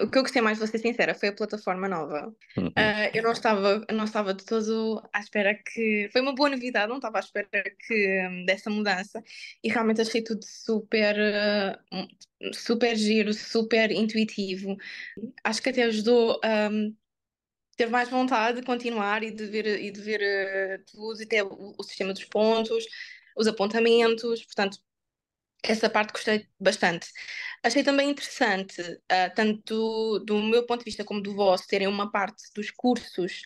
O que eu gostei mais, vou ser sincera, foi a plataforma nova. Uh, eu não estava, não estava de todo à espera que. Foi uma boa novidade, não estava à espera que hum, dessa mudança. E realmente achei tudo super, ah, super giro, super intuitivo. Acho que até ajudou a um, ter mais vontade de continuar e de ver, e de ver uh, tudo, e até o, o sistema dos pontos, os apontamentos. Portanto, essa parte gostei bastante. Achei também interessante, uh, tanto do, do, meu ponto de vista como do vosso, terem uma parte dos cursos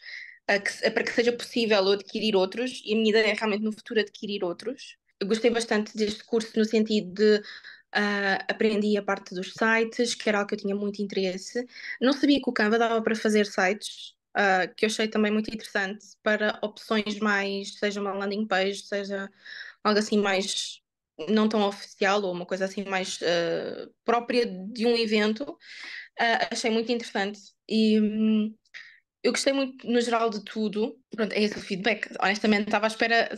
uh, que, para que seja possível adquirir outros, e a minha ideia é realmente no futuro adquirir outros. Eu gostei bastante deste curso no sentido de Uh, aprendi a parte dos sites, que era algo que eu tinha muito interesse. Não sabia que o Canva dava para fazer sites, uh, que eu achei também muito interessante, para opções mais, seja uma landing page, seja algo assim mais não tão oficial ou uma coisa assim mais uh, própria de um evento, uh, achei muito interessante e um, eu gostei muito no geral de tudo. Pronto, é esse o feedback. Honestamente, estava à espera.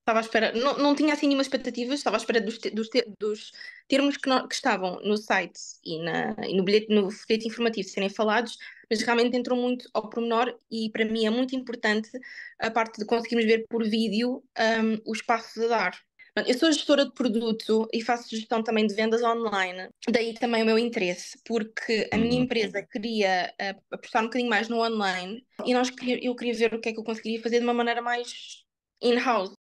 Estava à espera, não, não tinha assim nenhuma expectativa, estava à espera dos, dos, dos termos que, que, estavam no site e, na, e no, bilhete, no bilhete informativo serem falados, mas realmente entrou muito ao pormenor e para mim é muito importante a parte de conseguirmos ver por vídeo um, o espaço de dar eu sou gestora de produto e faço gestão também de vendas online. Daí também o meu interesse, porque a minha uhum. empresa queria uh, apostar um bocadinho mais no online e nós queria, eu queria ver o que é que eu conseguiria fazer de uma maneira mais in-house.